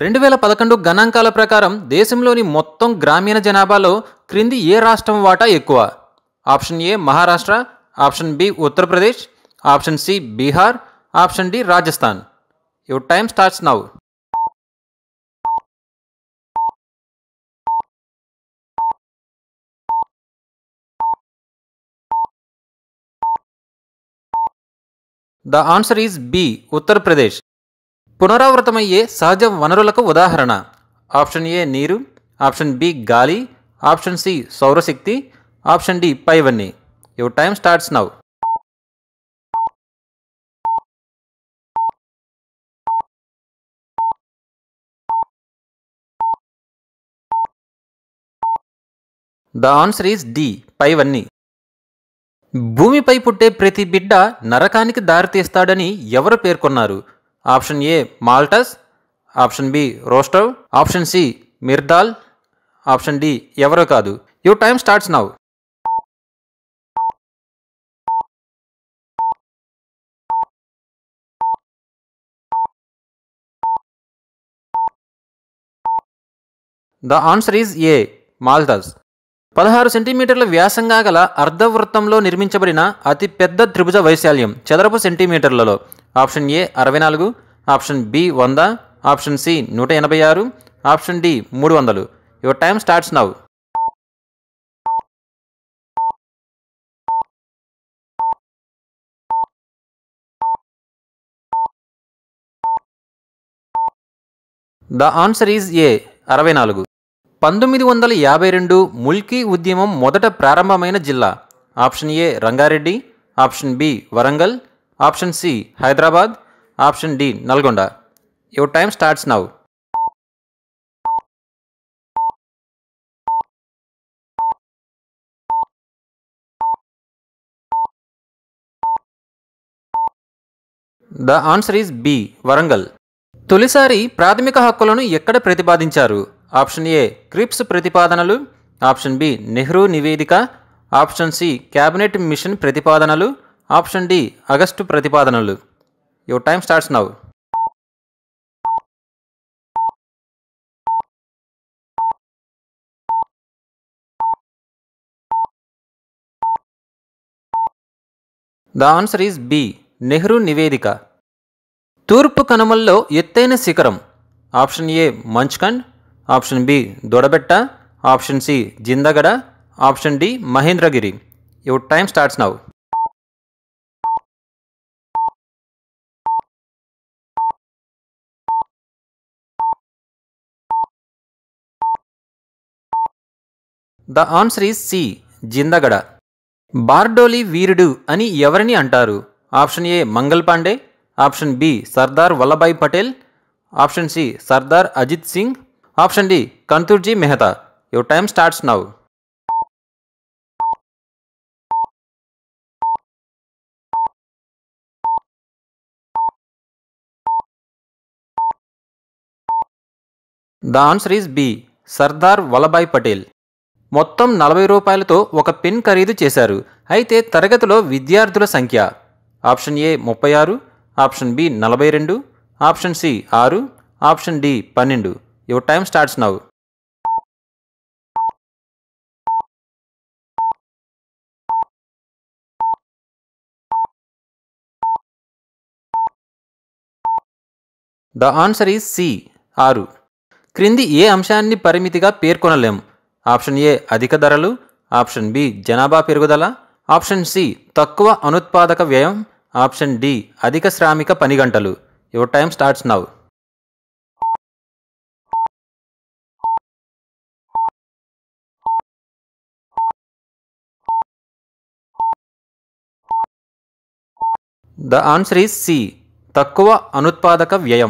రెండు వేల పదకొండు గణాంకాల ప్రకారం దేశంలోని మొత్తం గ్రామీణ జనాభాలో క్రింది ఏ రాష్ట్రం వాటా ఎక్కువ option A Maharashtra option B Uttar Pradesh option C Bihar option D Rajasthan your time starts now the answer is B Uttar Pradesh పునరావృతమయ్యే సహజ వనరులకు ఉదాహరణ ఆప్షన్ ఏ నీరు ఆప్షన్ బి గాలి ఆప్షన్ సి సౌరశక్తి ఆప్షన్ డి పైవన్నీ your time starts now the answer is D పైవన్నీ భూమిపై పుట్టే ప్రతి బిడ్డ నరకానికి దారితీస్తాడని ఎవరు పేర్కొన్నారు option A Malthus option B Rostow option C Myrdal option D ఎవరో కాదు you time starts now the answer is A Malthus పదహారు సెంటీమీటర్ల వ్యాసంగా గల అర్ధవృత్తంలో నిర్మించబడిన అతిపెద్ద త్రిభుజ వైశాల్యం చదరపు సెంటీమీటర్లలో ఆప్షన్ ఏ అరవై నాలుగు ఆప్షన్ బి వంద ఆప్షన్ సి నూట ఎనభై ఆరు ఆప్షన్ డి మూడు వందలు your time starts now the answer is A అరవై నాలుగు పంతొమ్మిది వందల యాభై రెండు ముల్కీ ఉద్యమం మొదట ప్రారంభమైన జిల్లా option A Rangareddy option B Warangal option C Hyderabad option D Nalgonda your time starts now the answer is B Warangal తొలిసారి ప్రాథమిక హక్కులను ఎక్కడ ప్రతిపాదించారు ఆప్షన్ ఏ క్రిప్స్ ప్రతిపాదనలు ఆప్షన్ బి నెహ్రూ నివేదిక ఆప్షన్ సి క్యాబినెట్ మిషన్ ప్రతిపాదనలు ఆప్షన్ డి ఆగస్టు ప్రతిపాదనలు your time starts now the answer is B Nehru నివేదిక తూర్పు కనుమల్లో ఎత్తైన శిఖరం option A Machkund option B Doddabetta option C Jindhagada option D Mahendragiri your time starts now the answer is C Jindhagada Bardoli వీరుడు అని ఎవరిని అంటారు option A Mangal Pandey option B Sardar Vallabhbhai Patel option C Sardar Ajit Singh option D కంతూర్జీ Mehta your time starts now the answer is B Sardar Vallabhbhai Patel మొత్తం నలభై రూపాయలతో ఒక pen ఖరీదు చేశారు అయితే తరగతిలో విద్యార్థుల సంఖ్య ఆప్షన్ ఏ ముప్పై ఆరు ఆప్షన్ బి నలభై రెండు ఆప్షన్ సి ఆరు ఆప్షన్ డి పన్నెండు your time starts now the answer is C ఆరు క్రింది ఏ అంశాన్ని పరిమితిగా పేర్కొనలేము ఆప్షన్ ఏ అధిక ధరలు ఆప్షన్ బి జనాభా పెరుగుదల ఆప్షన్ సి తక్కువ అనుత్పాదక వ్యయం ఆప్షన్ డి అధిక శ్రామిక పని గంటలు your time starts now the answer is C తక్కువ అనుత్పాదక వ్యయం